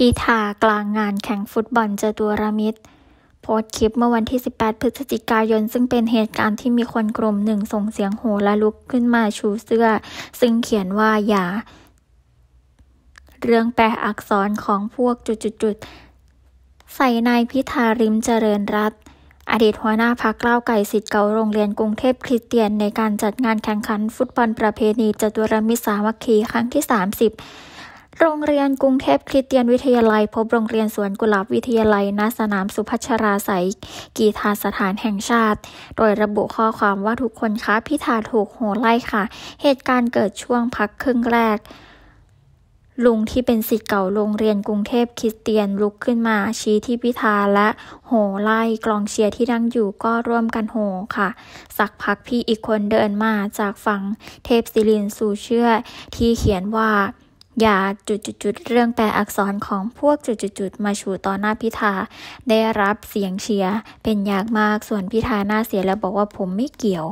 พิธากลางงานแข่งฟุตบอลเจอตัวระมิดโพสคลิปเมื่อวันที่ 18 พฤศจิกายนซึ่งเป็นเหตุการณ์ที่มีคนกลุ่มหนึ่งส่งเสียงโหและลุกขึ้นมาชูเสื้อ ซึ่งเขียนว่า อย่า เรื่องแปลอักษรของพวกจุดๆใส่นายพิธาริมเจริญรัตอดีตหัวหน้าพักเล่าไก่สิทธิ์เก่าโรงเรียนกรุงเทพคริสเตียนในการจัดงานแข่งขันฟุตบอลประเพณีจตุรมิสามัคคีครั้งที่ 30โรงเรียนกรุงเทพคริสเตียนวิทยาลัย พบโรงเรียนสวนกุหลาบวิทยาลัย ณสนามสุพัชราสยกีธาสถานแห่งชาติ โดยระบุข้อความว่าทุกคนคะพิธาถูกโหไล่ค่ะ เหตุการณ์เกิดช่วงพักครึ่งแรก ลุงที่เป็นสิทธิ์เก่าโรงเรียนกรุงเทพคริสเตียนลุกขึ้นมา ชี้ที่พิธาและโหไล่กลองเชียร์ที่นั่งอยู่ก็ร่วมกันโหค่ะ สักพักพี่อีกคนเดินมาจากฝั่งเทพศิลินสู่เชื่อ ที่เขียนว่าอย่าจุดๆเรื่องแปลอักษรของพวกจุดๆมาชูต่อหน้าพิธาได้รับเสียงเชียร์เป็นยากมากส่วนพิธาหน้าเสียแล้วบอกว่าผมไม่เกี่ยว